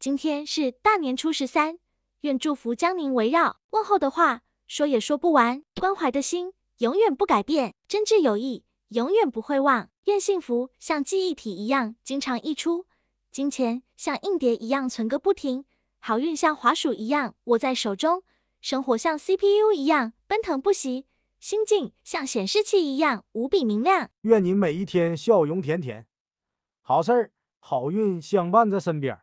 今天是大年初十三，愿祝福将您围绕。问候的话说也说不完，关怀的心永远不改变，真挚友谊永远不会忘。愿幸福像记忆体一样经常溢出，金钱像硬碟一样存个不停，好运像滑鼠一样握在手中，生活像 CPU 一样奔腾不息，心境像显示器一样无比明亮。愿你每一天笑容甜甜，好事儿好运相伴在身边。